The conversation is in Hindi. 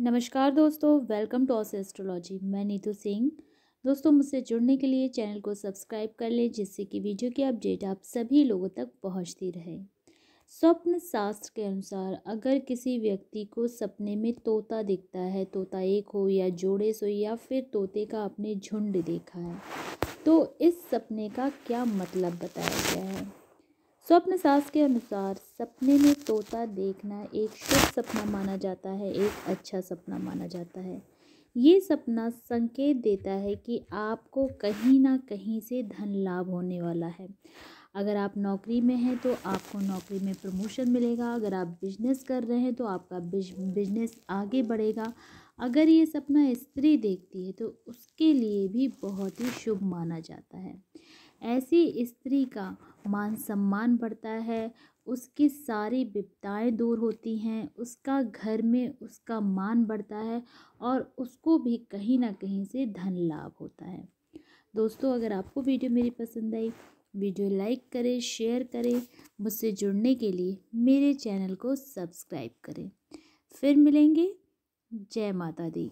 नमस्कार दोस्तों वेलकम टू ऑस एस्ट्रोलॉजी मैं नीतू सिंह दोस्तों मुझसे जुड़ने के लिए चैनल को सब्सक्राइब कर लें जिससे कि वीडियो की अपडेट आप सभी लोगों तक पहुंचती रहे स्वप्न शास्त्र के अनुसार अगर किसी व्यक्ति को सपने में तोता दिखता है तोता एक हो या जोड़े सो या फिर तोते का अपने झुंड देखा है तो इस सपने का क्या मतलब बताया गया है स्वप्न सास के अनुसार सपने में तोता देखना एक शुभ सपना माना जाता है एक अच्छा सपना माना जाता है ये सपना संकेत देता है कि आपको कहीं ना कहीं से धन लाभ होने वाला है अगर आप नौकरी में हैं तो आपको नौकरी में प्रमोशन मिलेगा अगर आप बिजनेस कर रहे हैं तो आपका बिजनेस आगे बढ़ेगा अगर ये सपना स्त्री देखती है तो उसके लिए भी बहुत ही शुभ माना जाता है ऐसी स्त्री का मान सम्मान बढ़ता है उसकी सारी विपदाएँ दूर होती हैं उसका घर में उसका मान बढ़ता है और उसको भी कहीं ना कहीं से धन लाभ होता है दोस्तों अगर आपको वीडियो मेरी पसंद आई वीडियो लाइक करें शेयर करें मुझसे जुड़ने के लिए मेरे चैनल को सब्सक्राइब करें फिर मिलेंगे जय माता दी